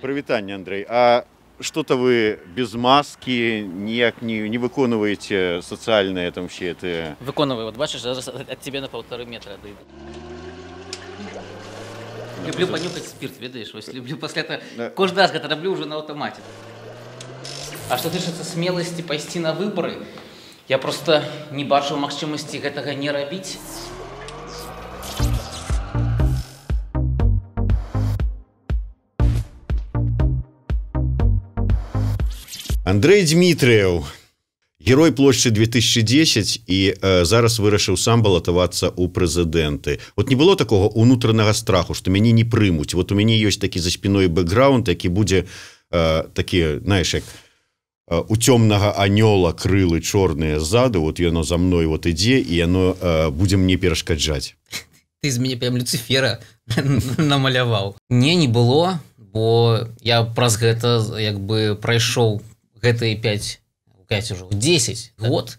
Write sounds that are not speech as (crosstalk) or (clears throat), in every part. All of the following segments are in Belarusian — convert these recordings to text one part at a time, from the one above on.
прывітанне андрей а что-то вы без маски ніяк не не выконваеце сацыяльныя там все ты выконваю вот бачыш от тебе на полторы метра да люблю понюкать спирт ведаешь вось люблю пасля это кожны раз гэта раблю уже на аўтамаце а что тычыцца смеласці пайсці на выборы я просто не бачу магчымасці гэтага не рабіць Андрей Дмітрыяў герой плошчы 2010 і э, зараз вырашыў сам балатавацца ў прэзідэнты вот не было такого унутранага страху што мяне не прымуць вот у мяне ёсць такі за спіной бэкграунд які будзе э, такі знаеш як э, у цёмнага анёла крылы чорныя ззаду вот яно за мной вот ідзе і яно э, будзе мне перашкаджаць ты з мяне люцифера (laughs) намаляваў не не было бо я праз гэта як бы прайшоў гэтые 5 5 уже 10 так. год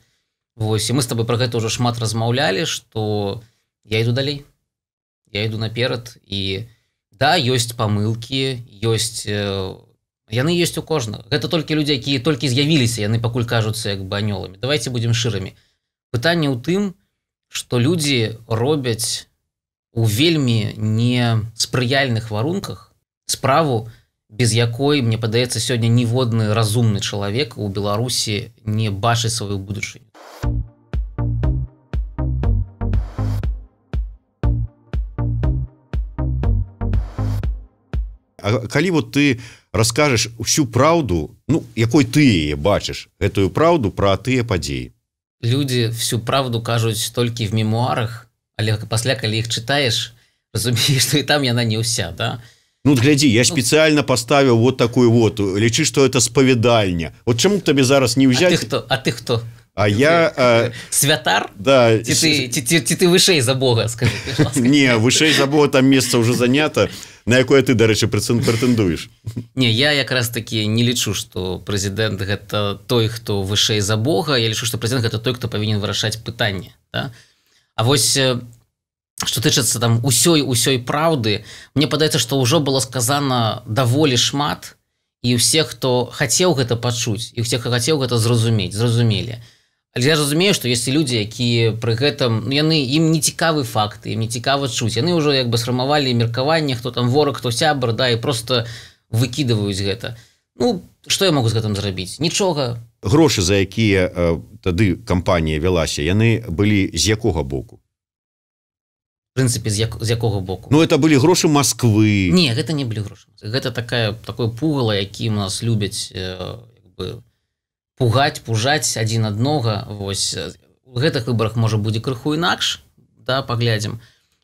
8 мы с тобой про гэта уже шмат размаўлялі что я иду далей я иду наперад и да есть помылки есть э, яны есть у кожных гэта только людзі якія толькі з'явіліся яны пакуль кажуцца як банёлами давайте будем шырамі пытанне у тым что люди робяць у вельмі не спрыяльных варунках справу на без якой мне падаецца сёння ніводны разумны чалавек у беларусі не бачыць сваю будучыню А калі вот ты расскажаш усю праўду ну якой ты яе бачыш гэтую праўду пра тыя падзеі люди всю правду кажуць толькі в мемуарах але пасля калі іх чытаеш разумееш (laughs) ты там яна не ўся да то ну глядзі я спецыяльна поставіў вот такую вот лічы что это спавядальня вот чаму табе зараз не ўзяць хто а ты хто а А я святар да ці ты, ці, ці, ці ты вышэй за Бог не вышэй за Бог там месца уже занята на якое ты дарэчы прэцэнт прэтэндуеш не я якраз такі не лічу что прэзідэнт гэта той хто вышэй за Бога я лічу што прэзідэнт гэта той хто павінен вырашаць пытанне да? А вось э, что тычыцца там усёй усёй праўды мне падаецца что ўжо было сказано даволі шмат і усе хто хацеў гэта пачуць і всех хацеў гэта зразумець зразумелі але я разумею что есть людзі якія пры гэтым ну, яны ім не цікавы факты не цікава чуць яны ўжо як бы срамавалі меркаванне хто там вораг хто сябра да і просто выкидываюць гэта ну что я могу з гэтым зрабіць нічога грошы за якія э, тады кампанія вялася яны былі з якога боку принципе з, як, з якого боку Ну это были грошы Москвы не гэта не были грошы гэта такая такое пугало якім нас любяць э, бы, пугать пужаць один аднога восьось э, гэтых выборах можа будзе крыху інакш да паглядзім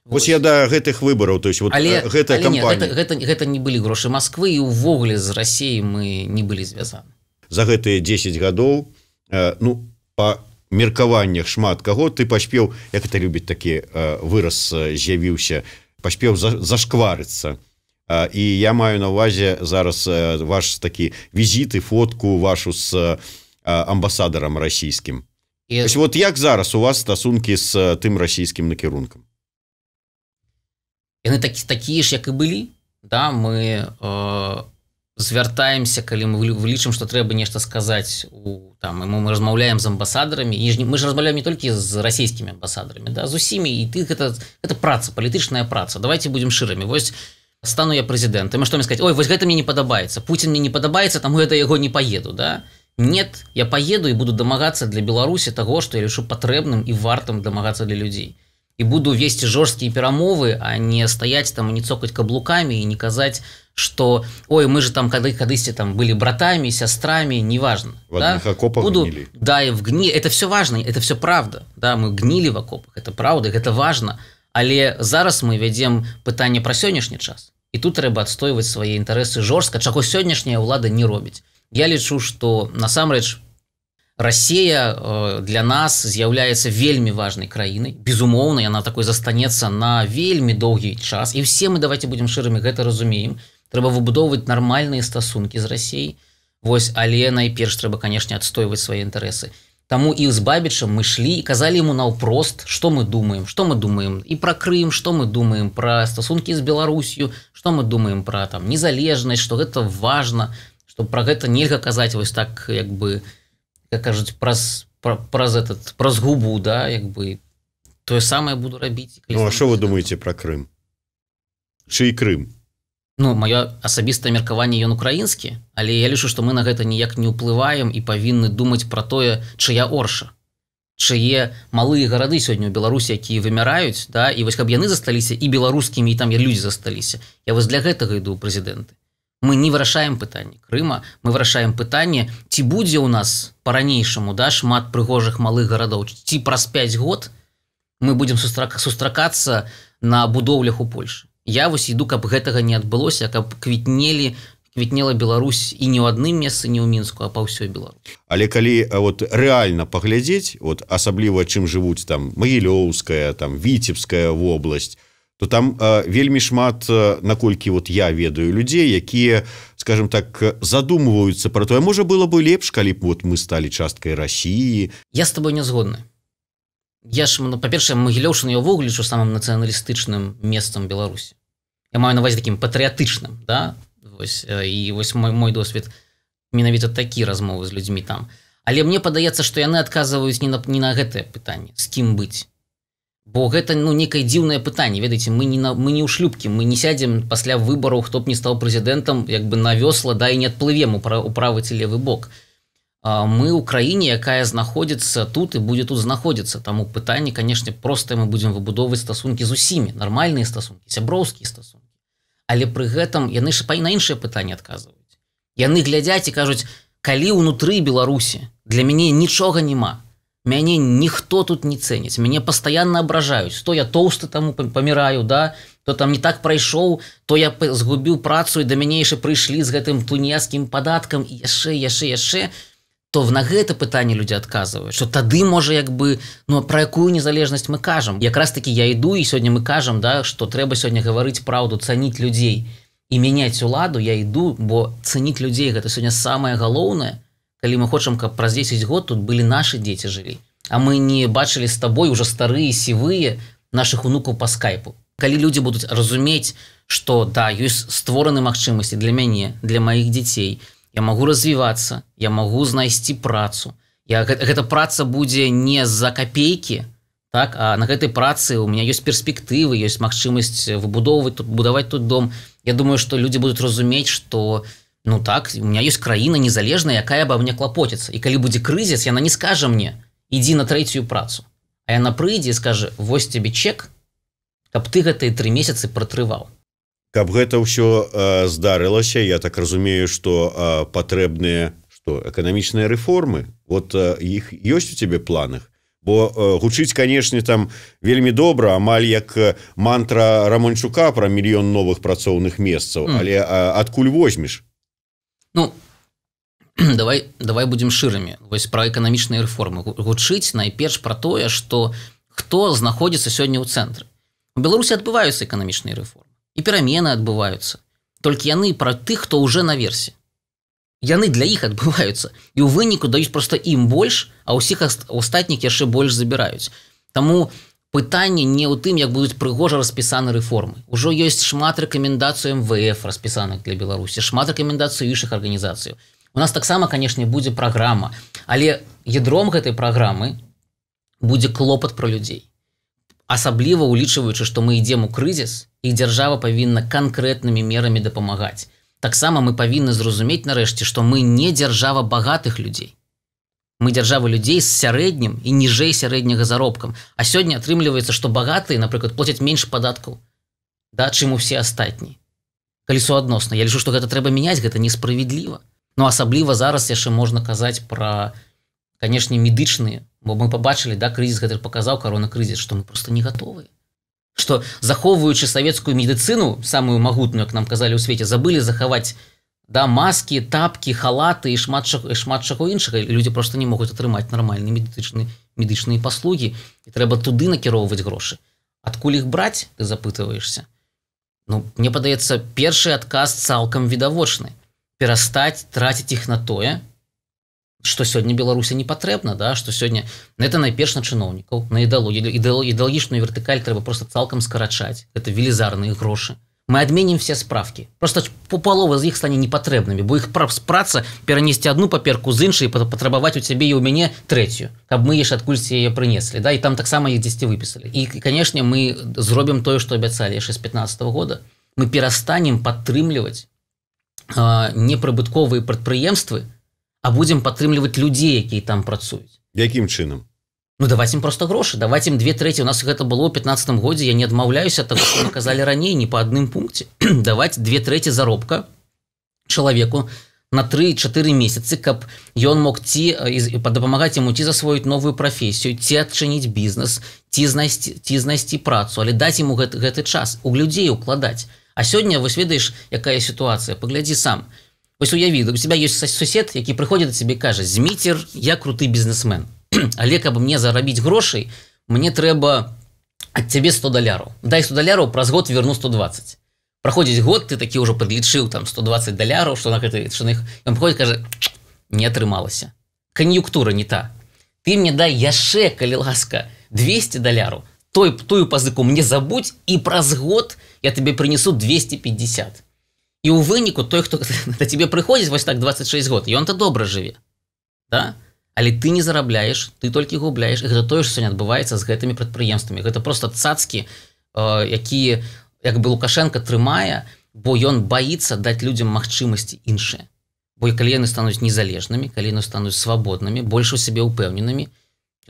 Вось я до да, гэтых выбораў то есть вот але, э, гэта, але не, гэта, гэта, гэта не былі грошы Москвы і увогуле з Росси мы не былі звязаны за гэтыя 10 гадоў э, ну по па меркаваннях шмат каго ты паспеў як это любіць такі э, выраз э, з'явіўся паспеў зашкварыцца э, і я маю на увазе зараз ваш такі візіты фотку вашу з амбасадарам расійскім і... вот як зараз у вас стасункі з тым расійскім накірункам яны так такія ж як і былі да мы у э звяртаемся калі мы вылічым что трэба нешта сказаць у там ему мы размаўляем з амбасадарамі і ж мы ж размаўляем не толькі з расійскімі амбасадарамі да з усімі і ты гэта это праца палітычная праца давайте будем шырамі восьось стану я прэзідэнтам што мне сказать ой вось гэта мне не падабаецца Путін мне не падабаецца таму гэта яго не паеду да нет я паеду і буду дамагацца для беларусі таго што я лішу патрэбным і вартым дамагацца для людзей то и буду вести жесткие перамовы, а не стоять там и не цокать каблуками и не казать, что ой, мы же там когда-то там были братами, сестрами, неважно. В да? одних окопах буду, гнили. Да, и в гни... это все важно, это все правда. Да, мы гнили в окопах, это правда, это важно. Але зараз мы ведем пытание про сегодняшний час. И тут треба отстоивать свои интересы жестко, чего сегодняшняя влада не робить. Я лечу, что на самом речь Расія э, для нас з'яўляецца вельмі важнай краінай. Безумоўна, яна такой застанецца на вельмі доўгі час. І все мы давайте будзем шырымі, гэта разумеем. трэба выбудоўваць нармальныя стасункі з рассей. Вось але найперш трэба, канешне, адстойваць свае інтарэсы. Таму і з бабічам мы шлі і казалі ему наўпрост, што мы думаем, што мы думаем і пра Крым, што мы думаем пра стасункі з Беларусю, што мы думаем пра там незалежнасць, што гэта важна, што пра гэта нельга казаць вось так як бы, як кажуць праз праз этот праз губу да як бы тое самае буду рабіць ну, що вы думаеце про Крым чый Крым Ну, маё асабістае меркаванне ён украінскі але я лічу што мы на гэта ніяк не ўплываем і павінны думаць пра тое чыя орша чые малыя гарады сёння ў беларусі якія вымяраюць да і вось каб яны засталіся і беларускімі і там я людзі засталіся я вось для гэтага іду прэзідэнты мы не вырашаем пытанне рыма мы вырашаем пытанне ці будзе у нас по-ранейшаму да шмат прыгожых малых гарадоў ці праз 5 год мы будем сустрак сустракацца на будоўлях у польльше я вось іду каб гэтага не адбылося каб квітнелі квітнела Беларусь і не ў адным месцы не ў мінску а па ўсёй белару але калі вот реально паглядзець вот асабліва чым жывуць там магілёўская там витебская вобласць то то там э, вельмі шмат наколькі вот я ведаю людзей якія скажем так задумываются про тое можа было бы лепш калі б вот мы сталі часткай Росіі я с тобой не згодны я ж ну, па-першае магілёўшы я вугляджу самым нацыяналістычным месцам Беларусі я маю навазе таким патрыятычным да вось, і вось мой мой досвед менавіта такі размовы з людзьмі там але мне падаецца что яны адказваюць не на не на гэтае пытанне з кім быць Бо гэта ну некае дзіўнае пытанне ведаеце мы не на мы не ў шлюбкі мы не сядзем пасля выбараў хто б не стаў прэзідэнтам як бы навёсла да і не адплывем пра у правы ці левы бок а, мы ў краіне якая знаходзіцца тут і будзе тут знаходзіцца там пытанне канешне простае мы будзем выбудоўваць стасункі з усімі нармальныя стасункі сяброўскія стасункі але пры гэтым яны ж па на іншае пытанне адказваюць яны глядзяць і кажуць калі ўнутры беларусі для мяне нічога няма мяне ніхто тут не цэніць мяне пастаянна абражаюць то я тоўсты таму паміраю да то там не так прайшоў то я згубіў працу і да мяне яшчэ прыйшлі з гэтым тунецкім падаткам і яшчэ яшчэ яшчэ то на гэта пытанне людзі адказваюць что тады можа як бы ну пра якую незалежнасць мы кажам як раз таки я іду і сёння мы кажам да что трэба сёння гаварыць праўду цаніць людзей і мяняць уладу я іду бо цаніць людзей гэта сёння самае галоўнае то калі мы хочам каб праз 10 год тут былі нашы дзеці жылі а мы не бачылі з табой уже старыя сівыя наших унукаў по скайпу калі людзі будуць разумець что да ёсць створаны магчымасці для мяне для маіх дзяцей я магу развівацца я магу знайсці працу я гэта праца будзе не з-за капейкі так а на гэтай працы у меня ёсць перспектывы ёсць магчымасць выбудоўваць тут будаваць тут дом я думаю что людзі будуць разумець что у ну так у меня есть краіна незалежная якая обо мне клапоціцца і калі будзе крызіс яна не скажа мне ідзі на трэцюю працу а яна прыйдзе скажа вось тебе чек каб ты гэтыя тры месяцы протрываў каб гэта ўсё э, здарылася я так разумею что э, патрэбныя что эканамічныя рэформы вот э, іх ёсць у тебе планах Бо э, гучыць канешне там вельмі добра амаль як э, мантра рамончука пра мільён новых працоўных месцаў mm. але а, адкуль возьмеш Ну, (clears throat) давай давай будзем шырымі вось пра эканамічныя рэформы гучыць найперш пра тое што хто знаходзіцца сёння ў цэнтры у беларусі адбываюцца эканамічныя рэформы і перамены адбываюцца толькі яны пра тых хто ўжо наверсе яны для іх адбываюцца і ў выніку даюць проста ім больш а ўсіх астатніх яшчэ больш забіраюць Таму у пытанне не ў тым як будуць прыгожа распісаны рэформы ужо ёсць шмат рэкамендацыю мВф распісаных для беларусі шмат рэкамендацыю іншых арганізацыяў у нас таксама канешне будзе праграма але ядром гэтай праграмы будзе клопат пра людзей асабліва улічваючы што мы ідзем у крызіс і дзяржава павінна канкрэтнымі мерамі дапамагаць таксама мы павінны зразумець нарэшце што мы не дзяржава багатых людзей мы дзяржавы людзей з сярэднім і ніжэй сярэдняга заробкам а сёння атрымліваецца што багатыя напрыклад плацяць менш падаткаў да чым усе астатні калі суадносна я лічу што гэта трэба мяняць гэта несправядліва но ну, асабліва зараз яшчэ можна казаць пра канешне медычныя бо мы побачылі да крызіс гэта паказаў карона крызіс што мы просто не гатовыя што захоўваючы савецкую медыцыну самую магутную к нам казалі ў свеце забылі захаваць да маски тапки халаты і шмат ша, шмат чаго іншага люди просто не могуць атрымаць нармальны медычны медычныя паслугі і трэба туды накіроўваць грошы адкуль іх браць ты запытываешься Ну мне падаецца першы адказ цалкам відавочны перастаць траціць іх на тое что сёння беларуся не патрэбна да что сёння на ну, это найперш на чыноўнікаў на ідалогі ідэалагічную вертыкаль трэба просто цалкам скарачаць это велізарныя грошы на мы адменім все справки просто пополова з іх стане непатрэбнымі бо іх прав спраца перанесці одну паперку з іншай патрабаваць у цябе і у мяне трэцюю каб мы яшчэ адкульці яе прынеслі да і там таксама іх дзесьці выпісалі і канешне мы зробім тое што абяцалі яшчэ з 15 -го года мы перастанем падтрымліваць непрыбытковыя прадпрыемствы а будзем падтрымліваць людзей якія там працуюць якім чынам Ну давайте им просто грошы давайте им две трэці у нас гэта было 15 годзе я не адмаўляюся того что наказалі раней не по адным пункце (clears throat) давать две трэці заробка чалавеку на три-чатыры месяцы каб ён мог ці э, дапамагаць яму ці засвоіць новую прафесію ці адчыніць бізнес ці знайсці ці знайсці працу але даць ему гэт, гэты час у людзей укладаць А сёння вось ведаеш якая сітуацыя паглядзі сам вось уявіду у тебя есть сусед які прыходзіць цябе кажа зміцер я круты бізнесмен але (clears throat) каб мне зарабіць грошай мне трэба ад цябе 100 даляраў дай 100 даляраў праз год верну 120 праходзіць год ты такі ўжо падлічыў там 120 даляраў што на гэты чыных ён ходзіць кажа не атрымалася кан'юктура не та ты мне дай яшчэ калі ласка 200 даляраў той тую пазыку мне забудь і праз год я тебе прынесу 250 і ў выніку той хто (laughs) да тебе прыходзіць вось так 26 год ён то добра жыве да Але ты не зарабляеш, ты толькі губляеш, гэта тое, што не адбываецца з гэтымі прадпрыемствамі. Гэта просто цацкі, э, якія як бы Лукашенко трымае, бо ён баіцца даць людзям магчымасці іншыя. Бо калі яны стануць незалежнымі, калі яны стануць свабоднымі, больш у сябе ўпэўненымі,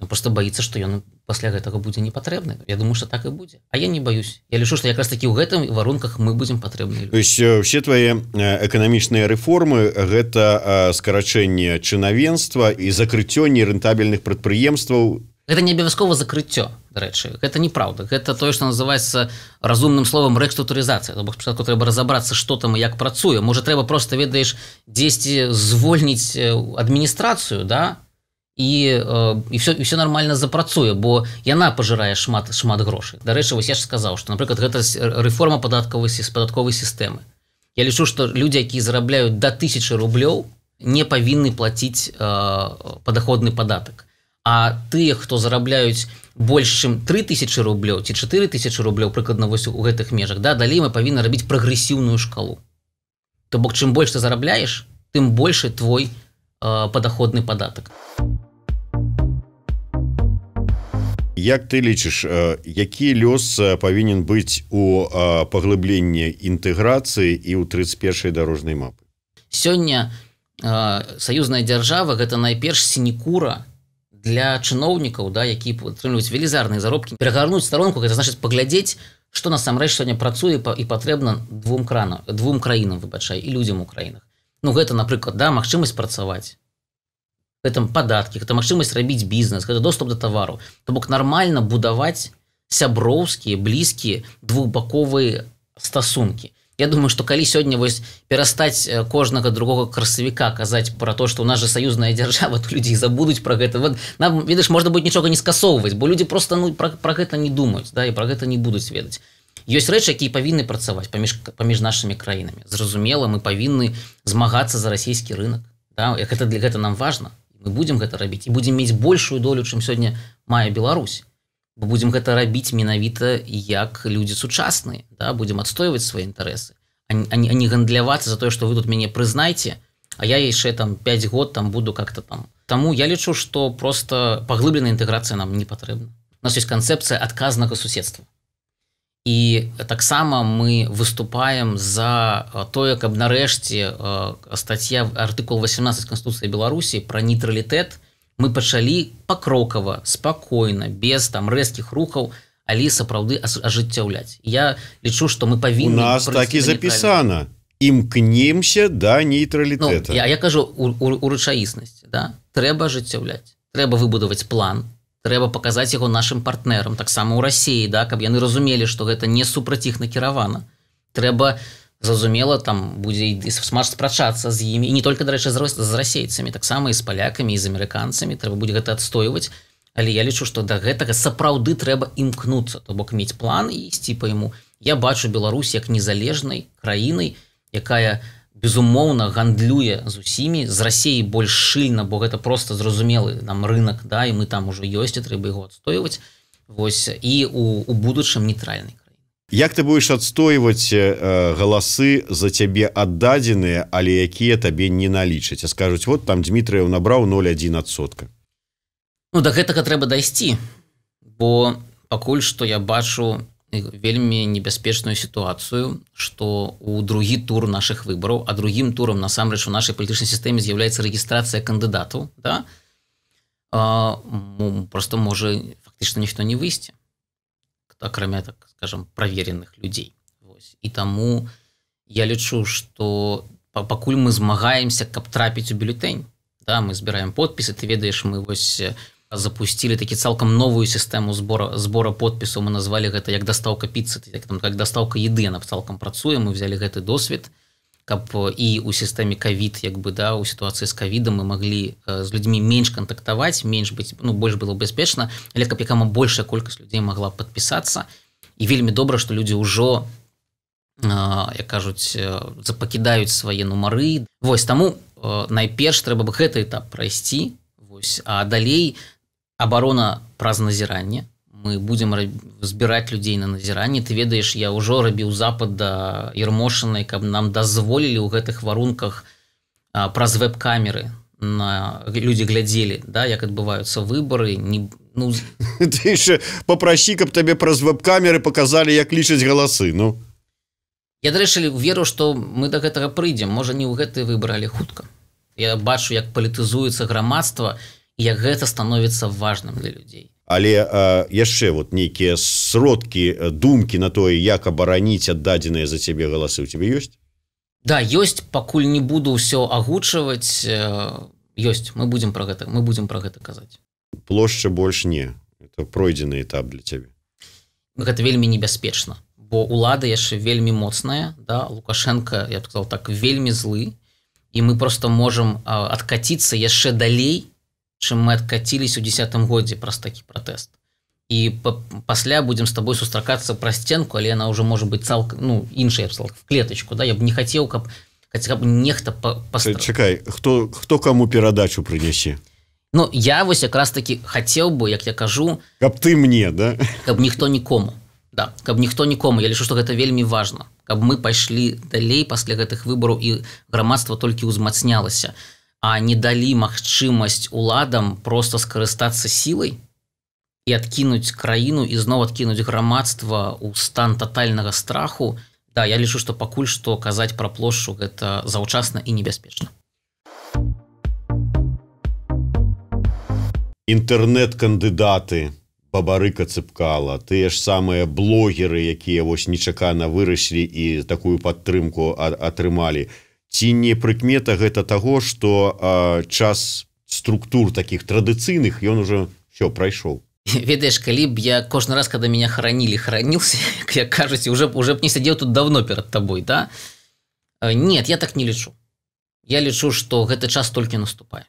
просто баіцца, што ён пасля гэтага будзе не патрэбны Я думаю что так і будзе А я не боюсь я лішу что як раз таки ў гэтым варунках мы будзем патрэбны э, все твае э, эканамічныя рэформы гэта э, скарачэнне чынавенства і закрыццё нерентабельных прадпрыемстваў это не абавязкова закрыццё дарэчы это неправда гэта тое что называется разумным словом рэструктурызацыя спачатку трэба разобрацца что там як працуе можа трэба просто ведаеш дзесьці звольніць адміністрацыю да а і і э, все і все нормально запрацуе бо яна пожирае шмат шмат грошай дарэчы вось я ж сказаў что напрыклад гэта э, реформа податковасці з податковай сістэмы я лічу что люди які зарабляюць до тысячи рублёў не павінны платіць э, падаходны падатак а тыя хто зарабляюць не больше чым 3000 рублё ці 4000 рублё прыкладна вось у гэтых межах да далей мы павінны рабіць прагрэсіўную шкалу то бок чым больш ты зарабляеш тым больше твой э, падаходны падатак а Як ты лічыш э, які лёс э, павінен быць у э, паглыбленні інтэграцыі і ў 31 дарожнай мапы сёння саюзная дзяржава гэта найперш сінікура для чыноўнікаў да які падтрымліваюць велізарныя заробкі перагарнуць старонку гэта значыць паглядзець што насамрэч сёння працуе і патрэбна двум крана двум краінам выбачай і людзям у краінах ну гэта напрыклад да магчымасць працаваць гэта падаткі гэта магчымасць рабіць бізнес гэта доступ да тавару то бок нармальна будаваць сяброўскія блізкія двухбаковыя стасункі Я думаю что калі сёння вось перастаць э, кожнага другога красавіка казаць про то что у нас же саюзная дзяржава (laughs) тут людзей забудуць про гэта вот нам ведаш можна быть нічога не скасоўваць бо люди просто ну про, про гэта не думаюць да і про гэта не будуць ведаць рэчы якія павінны працаваць паміж паміж нашими краінамі зразумела мы павінны змагацца за расійскі рынок да? як это для гэта нам важно мы будем гэта рабіць і будзем мець большую долю чым сёння мае Беларусь мы будзем гэта рабіць менавіта як людзі сучасныя да? будзем адстойваць свае інтарэсы не гандляваться за тое что вы тут мяне прызнайце а я яшчэ там 5 год там буду как-то там Таму я лічу што просто паглыбленая інтэграцыя нам не патрэбна у нас ёсць канцэпцыя адказнага суседства І таксама мы выступаем за э, тое, каб нарэшце э, статья артыкул 18 Кстуцыі Беларусі про нейтралітэт мы пачалі пакрокава, спакойна, без там рэзкіх рухаў, але сапраўды ажыццяўляць. Я лічу, што мы павінны нас так і запісана імкнемся да нейтралітэта. Ну, я, я кажу у, у, у рэчаіснасці да? трэба ажыццяўляць трэба выбудаваць план трэба паказаць яго нашим партнерам таксама ў рассіі да каб яны разумелі што гэта не супраць іх накіравана трэба зразумела там будзе і смаж спрачацца з імі і не только дарэчы зрост з расейцамі таксама і з палякамі з амерыканцамі трэба будзе гэта адстойваць але я лічу што да гэтага сапраўды трэба імкнуцца то бок мець план і ісці па яму я бачу Беларусь як незалежнай краінай якая у безумоўна гандлюе з усімі з рассеі больш шыльна бо гэта просто зразумелы нам рынок да і мы там ужо ёсць трэба яго адстойваць восьось і у, у будучым нейтральнай Як ты будзеш адстойваць э, галасы за цябе аддадзеныя але якія табе не налічаць а скажуць вот там Дмітрыяў набраў 01 адсотка Ну да гэтага трэба дайсці бо пакуль што я бачу вельмі небяспечную сітуацыю што у другі тур наших выбараў а другім турам насамрэч у нашай палітычнай сістэме з'яўляецца рэгістрацыя кандыдату да а, ну, просто можа фактычна ніхто не выйсці акрамя так скажем правераных людзей Вось. і таму я лічу что пакуль мы змагаемся каб трапіць у бюлетень Да, мы збіраем подпісы ты ведаеш мы вось э, запустили такі цалкам новую сістэму збора збора подпісу мы назвалі гэта як дастаўка піцца як там как дастаўка еды на цалкам працуе мы взяли гэты досвед каб э, і у сістэме кавід як бы да у сітуацыі з кавідам мы маглі э, з людзьмі менш кантактаваць менш быць ну больш было бяспечна але каб якама большая колькасць людзей могла подпісацца і вельмі добра што людзі ўжо э, як кажуць запакідаюць свае нумары восьось таму найперш трэба б гэты этап прайсці а далей абарона праз назіранне мы будзем збіраць людзей на назіранні ты ведаеш я ўжо рабіў запад да ірмошанай каб нам дазволілі ў гэтых варунках праз веб-камеры на людзі глядзелі да як адбываюцца выбары не будем Ну, (laughs) попрасі каб табе праз веб-камеры показалі як лічаць галасы ну я дрэшылі веру что мы до да гэтага прыйдзем можа не ў гэты выбралі хутка я бачу як палітызуецца грамадства і як гэта становіцца важным для людзей але э, яшчэ вот нейкія сродкі э, думкі на тое як абараніць аддадзеныя за цябе галасы у тебе ёсць да ёсць пакуль не буду ўсё агучваць э, ёсць мы будзем про гэта мы будзем про гэта казаць плошча больш не это пройдзены этап для цябе гэта вельмі небяспечна бо лада яшчэ вельмі моцная да лукашенко я б сказал так вельмі злы і мы просто можем адкаціцца яшчэ далей і чым мы адкаціліся ў десятым годзе праз такі пратэст і пасля будзем з табой сустракацца пра сценку але она ўжо можа быть цалкам ну іншая псал клеточку да я б не хацеў каб каб нехта пастр... чакай хто хто кому перадачу прынясе Ну я вось якраз таки хацеў бы як я кажу каб ты мне да каб ніхто нікому да каб ніхто нікому я лічу что гэта вельмі важно каб мы пайшлі далей пасля гэтых выбараў і грамадства толькі ўзмацнялася то а не далі магчымасць уладам просто скарыстацца сілай і адкінуць краіну і зноў адкінуць грамадства ў стан тотальнага страху Да я лічу што пакуль што казаць пра плошчу гэта заўчасна і небяспечна Інтэрнэт-кандыдаты бабарыка цыпкала тыя ж самыя блогеры якія вось нечакана вырашлі і такую падтрымку атрымалі то ці не прыкмета гэта таго что час структур таких традыцыйных ён уже все прайшоў ведаеш калі б я кожны раз когда меня хранілі хранился (laughs) як кажаце уже уже б не сядзеў тут давно перад тобой да э, нет я так не лічу я лічу что гэты час только наступае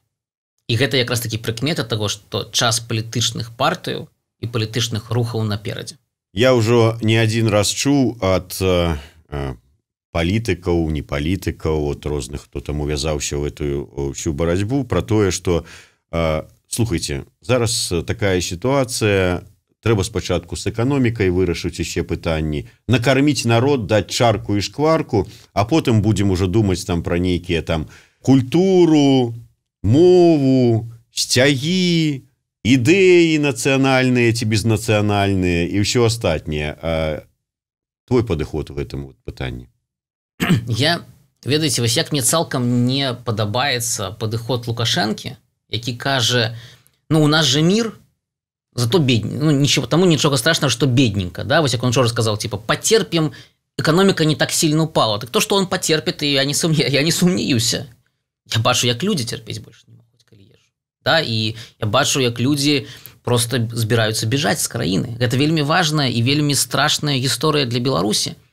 і гэта як раз таки прыкмета того что час палітычных партыяў і палітычных рухаў наперадзе я ўжо не один раз чу от по палітыкаў не палітыкаў от розных хто там увязаўся в этую всю барацьбу про тое что э, слухайте зараз такая сітуацыя трэба спачатку с эканомікай вырашыць усе пытанні накарміць народ дать чарку і шкварку а потым будем уже думаць там про нейкіе там культуру мову сцягі ідэі нацыянальныя ці безнацыянальныя і ўсё астатняе а твой падыход в этом пытанні (clears throat) я ведаеце вось як мне цалкам не падабаецца падыход лукашэнкі які кажа ну у нас же мир зато бедні ну, ничего таму нічога страшного что бедненько да вось як он чужа сказал типа потерпім эканоміка не так сильно упала так то что он потерпит и я не сум я не сумнеюся я бачу як люди терпець больше не могуть да і я бачу як люди просто збіраюцца бежать з краіны гэта вельмі важная і вельмі страшная гісторыя для беларусі а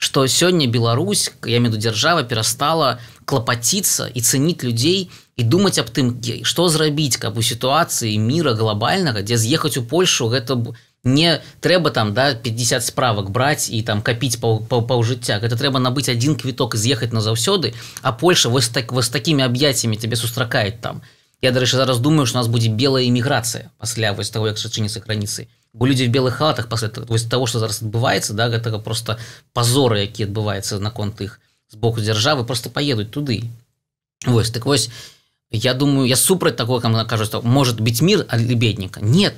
что сёння Беларусь я меду дзяржава перастала клапаціцца і цэніць людзей і думаць аб тым што зрабіць каб у сітуацыі мира глобальнага дзе з'ехаць у Польшу гэта б не трэба там да 50 справак браць і там капіць паўжыцця гэта трэба набыць один квіток з'ехаць назаўсёды а Польша вось так вось такімі аб'яцямі тебе сустракаюць там я дарэчы зараз думаю у нас будзе белая эміграцыя пасля вось таго як сачыніцца крыніцы бо людзі в белых халатах пасля вось того что зараз адбываецца да гэтага просто пазоры які адбываецца наконт их з боку дзяржавы просто поедуць туды восьось так вось я думаю я супраць такое кому накажу что может быть мир ад бедніка нет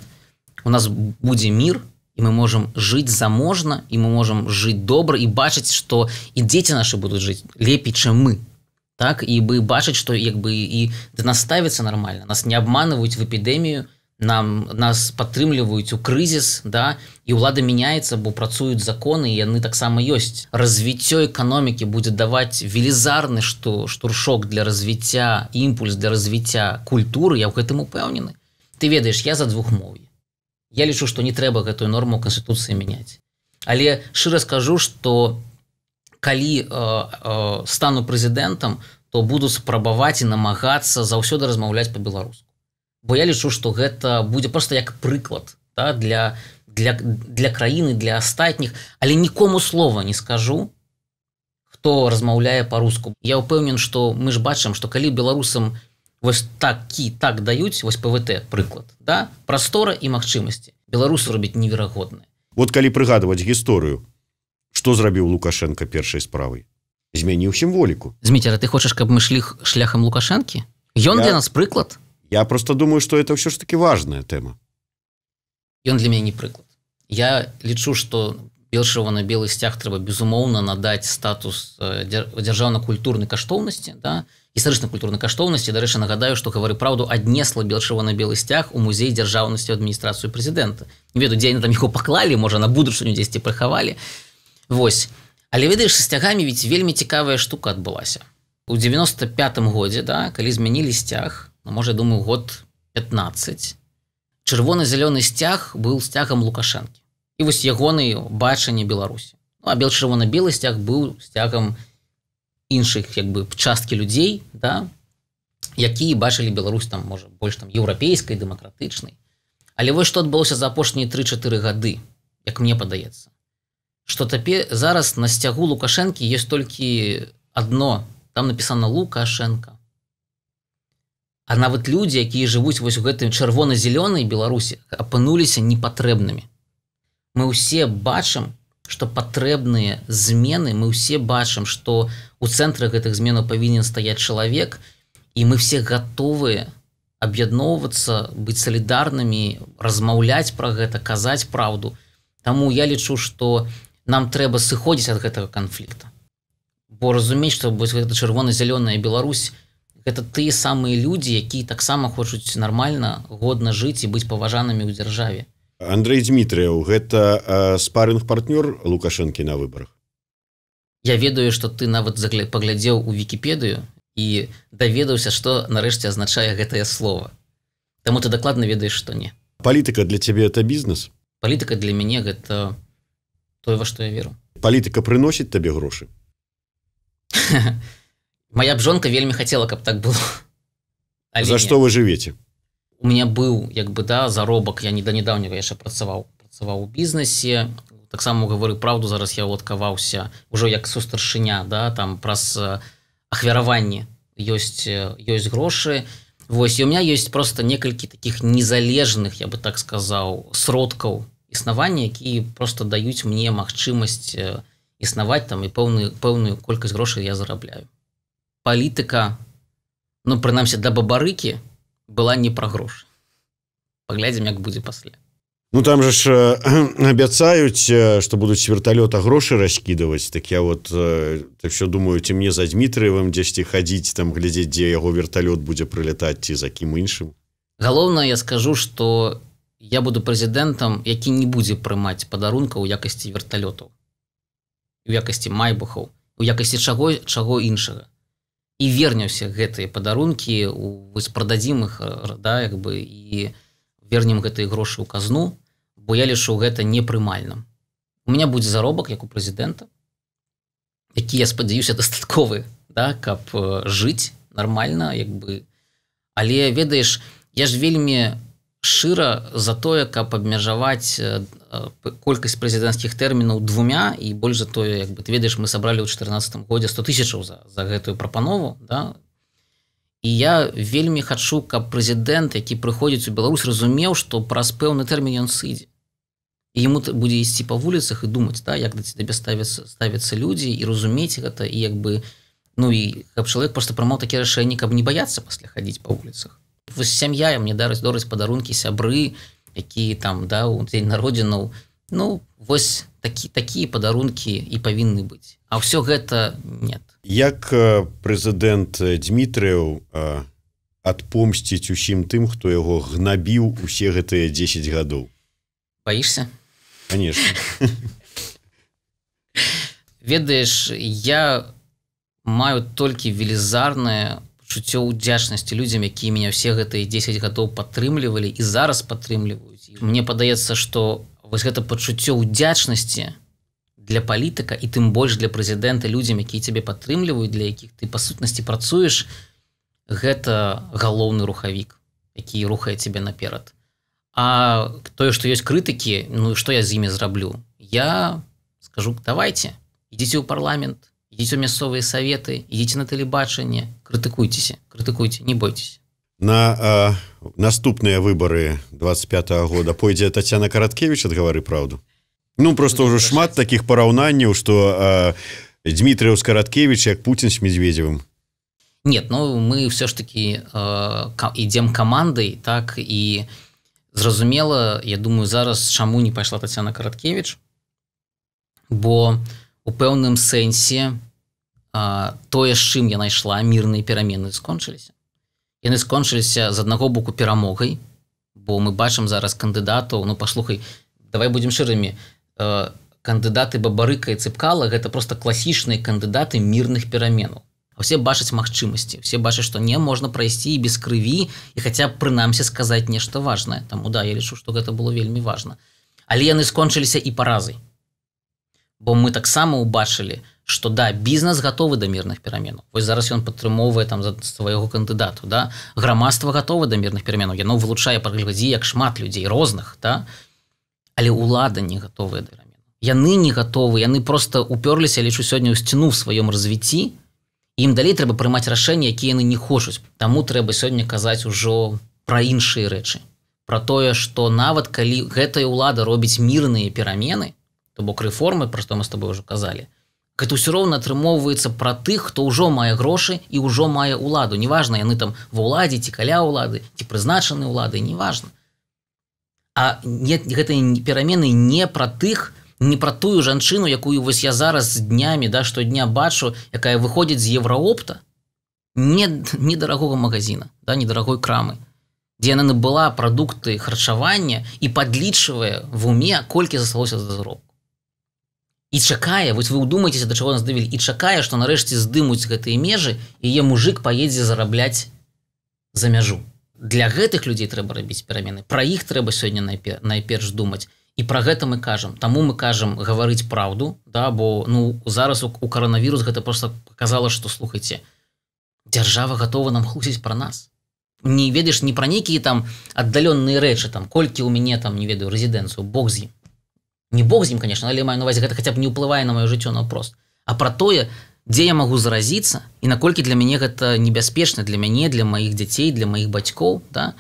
у нас будзе мир і мы можем жить заможна і мы можем жить добра і бачыць что і дзеці наши будуць жить лепей чым мы так і бы бачыць что як бы і да наставіцца нормально нас не обманываюць в эпідемію то нам нас падтрымліваюць у крызіс да і ўлада мяняецца бо працуюць законы яны таксама ёсць развіццё эканомікі будзе даваць велізарны што штуршок для развіцця імпульс для развіцця культуры я ў гэтым упэўнены ты ведаеш я за двух мове я лічу што не трэба гэтую норму канстытуцыі мяняць але шчыра скажу что калі э, э, стану прэзідэнтам то буду спрабаваць і намагацца заўсёды размаўляць по-беларуску бо я лічу што гэта будзе просто як прыклад да, для для для краіны для астатніх але нікому слова не скажу хто размаўляе по-руску я ўпэўнен что мы ж бачым что калі беларусам вось такі так даюць вось пвт прыклад да прастора і магчымасці беларусы робяць неверагодныя вот калі прыгадваць гісторыю что зрабіў лукашенко першай справай змяніў сімволіку зміцера ты хочаш каб мы шлі шляхам лукашэнкі ён я... для нас прыклад то Я просто думаю, что это ўсё ж таки важная тэма. Ён для мяне не прыклад. Я лічу, што белшава на белы сцяг трэба безумоўна надаць статус э, дзяржаўна-культурнай каштоўнасці да? і сарычна-культурнай каштоўнасці, дарэчы нагадаю, што гавары праўду аднесла белшава на белы сцяг у музей дзяржаўнасці адміністрацыю прэзідэнта. Не веду дзе яны там яго паклалі, можа на будучыню дзесьці прыхавалі. Вось. Але ведаеш сцягамі ведь вельмі цікавая штука адбылася. У 95 годзе да, калі змянілі сцяг, ну, можа думаю год 15 чырвона-зялёны сцяг быў сцягам лукашэнкі і вось ягоныя бачанне беларусі ну, а бел чырвона-белы сцяг быў сцягам іншых як бы часткі людзей да якія бачылі Беларусь там можа больш там еўрапейскай дэмакратычнай але вось што адбылося за апошнія тры-чатыры гады як мне падаецца что тапе зараз на сцягу лукашэнкі есть толькі одно там напісана лукашенко А нават людзі, якія жывуць вось у гэтым чырвона-зялёнай беларусі апынуліся непатрэбнымі. Мы ўсе бачым, што патрэбныя змены мы ўсе бачым, што у цэнтры гэтых зменаў павінен стаяць чалавек і мы все гатовыя аб'ядноўвацца, быць салідарнымі, размаўляць пра гэта, казаць праўду. Таму я лічу, што нам трэба сыходзіць ад гэтага канфлікта. Бо разумець, што вось гэта чырвона-зялёная Беларусь, гэта так тыя самыя людзі якія таксама хочуць нармальна годна жыць і быць паважанымі ў дзяржаве Андрей Дмітрыяў гэта э, спарынг партнёр лукашэнкі на выборах Я ведаю што ты нават загляд паглядзеў у вкіпедыю і даведаўся што нарэшце азначае гэтае слово Таму ты дакладна ведаеш што не палітыка для цябе это бізнес палітыка для мяне гэта тое во што я веру палітыка прыносіць табе грошы ха (laughs) моя б жонка вельмі хотела каб так было Але за что вы живете у меня быў як бы да заробак я не да недавняга яшчэ працаваў працаваў у бізнесе таксама гаворы праўду зараз я уладкаваўся ўжо як су старшыня да там праз э, ахвяраванне ёсць э, ёсць грошы восьось у меня есть просто некалькі таких незалежных я бы так сказаў сродкаў існавання які просто даюць мне магчымасць э, існаваць там і пэўную пэўную колькасць грошай я зарабляю палітыка ну прынамсі да бабарыкі была не пра грошы паглядзім як будзе пасля Ну там же ж э, (clears throat) абяцаюць что э, будуць верталёта грошы раскидывать так я вот э, так все думаю ці мне за дмитрыевым 10 хадзіць там глядзець дзе яго верталёт будзе прылетаць ці за кім іншым галоўна я скажу что я буду прэзідэнтам які не будзе прымаць падарунка ў якасці верталёту у якасці майбухаў у якасці чаго чаго іншага і вернемся гэтыя падарункі прададзімых э, да як бы і вернем гэтыя грошы ў казну бо я лішу гэта непрымальна у меня будзе заробак як у прэзідэнта які я спадзяюся дастатковы да каб э, жыць нармальна як бы але ведаеш я ж вельмі у шчыра за тое каб абмежаваць э, колькасць прэзідэнцкіх тэрмінаў двумя і больш за тое як бы ты ведаеш мы сабралі ў 14 годзе 100 тысячаў за, за гэтую прапанову да і я вельмі хачу каб прэзідэнт які прыходзіць у Беларусь разумеў што праз пэўны тэрмін ён сыдзе ему будзе ісці па вуліцах і думаць да як дабе ставіцца ставяцца людзі і разумець гэта і як бы ну і каб чалавек просто прамаў такія рашэнні каб не баяцца пасля хадзіць па вуліцах вось сям'я я мне дарыць дораць падарункі сябры якія там да у дзень народзінаў ну вось такі такія падарункі і павінны быць а ўсё гэта нет як э, прэзідэнт э, Дмітрыяў адпомсціць э, усім тым хто яго гнабіў усе гэтыя 10 гадоў боишься конечно (laughs) ведаеш я маю толькі велізарная у чуццё ўдзячнасці людзям які меня все гэтыя 10 гадоў падтрымлівалі і зараз падтрымліваюць Мне падаецца что вось гэта пачуццё ўдзячнасці для палітыка і тым больш для прэзідэнта людзям які цябе падтрымліваюць для якіх ты па сутнасці працуеш гэта галоўны рухавік які рухае цябе наперад А тое што ёсць крытыкі Ну і што я з імі зраблю я скажу давайте ідзіце ў парламент ідзіце ў мясцовыя саветы ідзіце на тэлебачанне крытыкуйцеся крытыкуйце не бойтесь на э, наступныя выборы 25 -го года пойдзе татяна караткевич адгавары праўду ну просто ўжо шмат таких параўнанняў что э, дмитрий ускараткевич як путин с медведевым нет но ну, мы все ж таки ідзем э, камандой так і зразумела я думаю зараз чаму не пайшла татяна караткевич бо у у пэўным сэнсе тое з чым я найшла мірныя перамены скончыліся яны скончыліся з аднаго боку перамогай бо мы бачым зараз кандыдатаў ну паслухай давай будзем шырымі кандыдаты бабарыка і цыпкала гэта просто класічныя кандыдаты мірных пераменаў все бачаць магчымасці все бачаць што не можна прайсці і без крыві і хаця б прынамсі сказаць нешта важнае там да я лічу што гэта было вельмі важна але яны скончыліся і паразай бо мы таксама ўбачылі что да бізнес готовы да мірных пераменаў вось зараз ён падтрымоўвае там за свайго кандыдату да грамадства готова да мірных пераменаў яно вылучае паглядзі як шмат людзей розных да але ўлада не готовыя да яны не готовы яны просто уперліся лічу сёння ў сцяну в сваём развіцці ім далей трэба прымаць рашэнні якія яны не хочуць таму трэба сёння казаць ужо пра іншыя рэчы про тое что нават калі гэтая ўлада робіць мірныя перамены то то бок рэформы пра што мы с тобой уже казалі гэта ўсё роўна атрымоўваецца пра тых хто ўжо мае грошы і ўжо мае ўладу неважна яны там в уладзе ці каля ўлады ці прызначаны ўлады неважна А нет гэтай перамены не пра тых не пра тую жанчыну якую вось я зараз з днямі да штодня бачу якая выходзіць з еўраопта нет недарагога магазина да недарагой крамы дзе яна набыла прадукты харчавання і падлічвае в уме колькі засталося за зрок і чакае вось вы ўдумаецеся да чаго нас давілі і чакае што нарэшце здымуць гэтыя межы яе мужик паедзе зарабляць за мяжу для гэтых людзей трэба рабіць перамены пра іх трэба сёння найпер найперш думаць і пра гэта мы кажам таму мы кажам гаварыць праўду да бо ну зараз у каранавірус гэта просто казала што слухайце дзяржава готова нам хлусіць пра нас не ведаеш не пра нейкія там аддаленные рэчы там колькі у мяне там не ведаю рэзідэнцыю бог з ім не бог з ім конечно але маю навазе гэта хотя б не ўплывае на маё жыццё напрост а про тое дзе я могу заразиться і наколькі для мяне гэта небяспечна для мяне для моих дзяцей для моих бацькоў да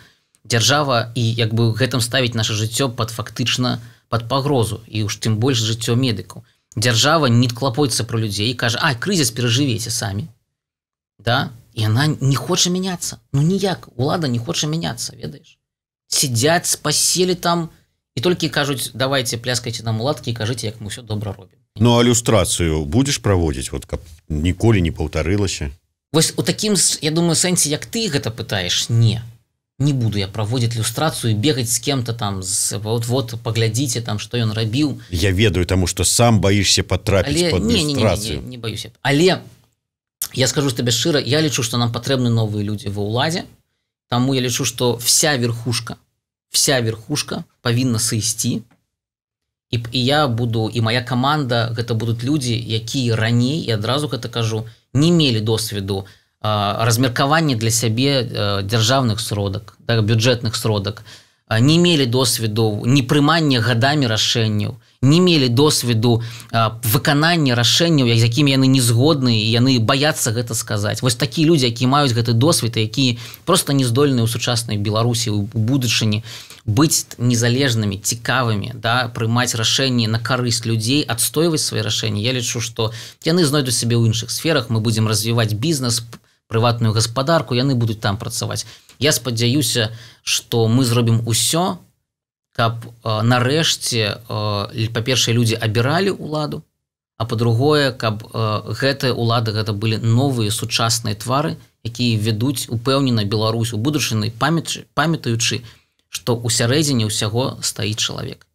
дзяржава і як бы гэтым ставіць наше жыццё под фактычна под пагрозу і уж тым больш жыццё медыку дзяржава не клапоцца про людзей кажа а крызіс перажывеце самі да і она не хоча мяняться ну ніяк улада не хоча мяняться ведаеш сядзяць спаселі там у і толькі кажуць давайте пляскайте нам уладкі кажыце як мы все добра робім Ну алюстрацыю будзеш праводзіць вот каб ніколі не паўтарылася восьось у такім я думаю сэнсе як ты гэта пытаешь не не буду я праводзіць люстрацыю бегаць з кем-то там з вот вот паглядзіце там что ён рабіў Я ведаю таму что сам боишься потрапіць не боюсь але я скажу табе шчыра я лічу что нам патрэбны новыя людзі ва ўладзе Таму я лічу что вся верхушка вся верхушка павінна сысці і, і я буду і моя команда гэта будуць людзі якія раней і адразу гэта кажу не мелі досведу размеркавання для сябе дзяржаўных сродак так, бюджэтных сродак не мелі досведу непрымання гадамі рашэнняў і не мелі досведу выканання рашэнняў з якімі яны не згодны яны баяцца гэта сказаць вось такія людзі які маюць гэты досвед які просто не здольныя ў сучаснай беларусі у будучыні быць незалежнымі цікавымі да прымаць рашэнні на карысць людзей адстойваць свае рашэнні я лічу што яны знойдуць сябе ў іншых сферах мы будзем развіваць бізнес по прыватную гаспадарку яны будуць там працаваць я спадзяюся что мы зробім усё каб э, нарэшце э, па-першае людзі абіралі ўладу а по-другое каб э, гэтыя улады гэта былі новыя сучасныя твары якія вядуць упэўнена беларусь у будучыннай памяч памятаючы што ў сярэдзіне ўсяго стаіць чалавек